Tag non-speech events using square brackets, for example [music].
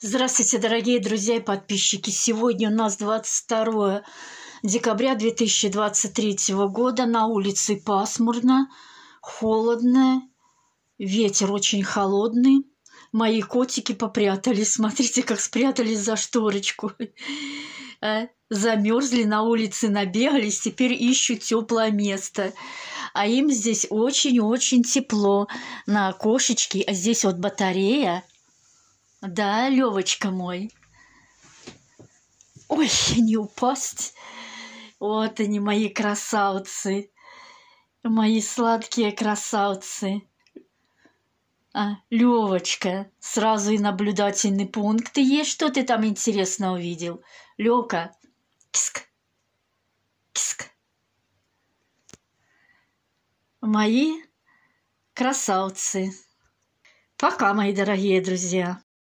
Здравствуйте, дорогие друзья и подписчики! Сегодня у нас 22 декабря 2023 года. На улице пасмурно, холодно, ветер очень холодный. Мои котики попрятались. [laughs] Смотрите, как спрятались за шторочку. Э, замерзли на улице, набегались, теперь ищут теплое место а им здесь очень-очень тепло на окошечке, а здесь вот батарея, да, Левочка мой. Ой, не упасть. Вот они, мои красавцы. Мои сладкие красавцы. А, Левочка, сразу и наблюдательный пункт. Ты есть что ты там интересно увидел? Лёка, киск, киск. Мои красавцы. Пока, мои дорогие друзья.